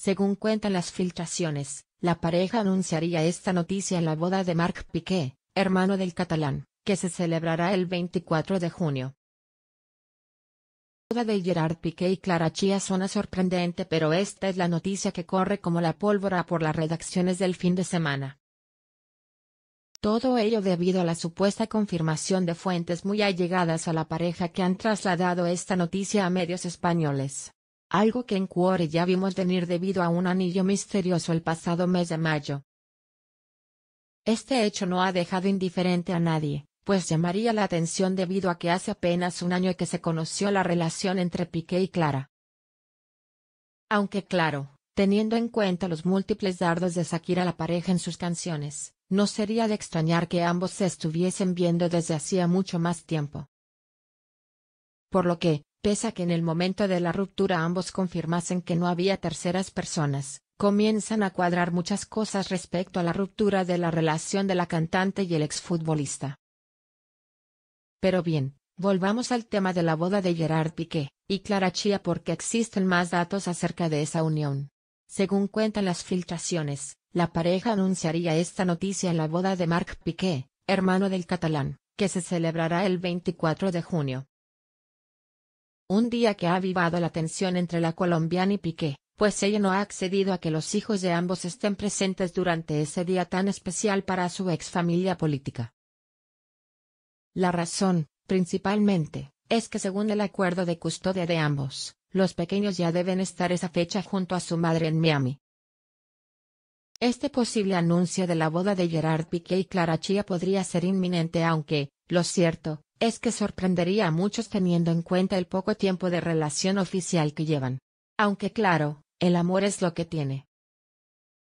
Según cuentan las filtraciones, la pareja anunciaría esta noticia en la boda de Marc Piqué, hermano del catalán, que se celebrará el 24 de junio. La boda de Gerard Piqué y Clara Chia suena sorprendente pero esta es la noticia que corre como la pólvora por las redacciones del fin de semana. Todo ello debido a la supuesta confirmación de fuentes muy allegadas a la pareja que han trasladado esta noticia a medios españoles algo que en Cuore ya vimos venir debido a un anillo misterioso el pasado mes de mayo. Este hecho no ha dejado indiferente a nadie, pues llamaría la atención debido a que hace apenas un año que se conoció la relación entre Piqué y Clara. Aunque claro, teniendo en cuenta los múltiples dardos de Shakira la pareja en sus canciones, no sería de extrañar que ambos se estuviesen viendo desde hacía mucho más tiempo. Por lo que, que en el momento de la ruptura ambos confirmasen que no había terceras personas, comienzan a cuadrar muchas cosas respecto a la ruptura de la relación de la cantante y el exfutbolista. Pero bien, volvamos al tema de la boda de Gerard Piqué y Clara Chia porque existen más datos acerca de esa unión. Según cuentan las filtraciones, la pareja anunciaría esta noticia en la boda de Marc Piqué, hermano del catalán, que se celebrará el 24 de junio. Un día que ha avivado la tensión entre la colombiana y Piqué, pues ella no ha accedido a que los hijos de ambos estén presentes durante ese día tan especial para su ex familia política. La razón, principalmente, es que según el acuerdo de custodia de ambos, los pequeños ya deben estar esa fecha junto a su madre en Miami. Este posible anuncio de la boda de Gerard Piqué y Clara Chia podría ser inminente aunque, lo cierto, es que sorprendería a muchos teniendo en cuenta el poco tiempo de relación oficial que llevan. Aunque claro, el amor es lo que tiene.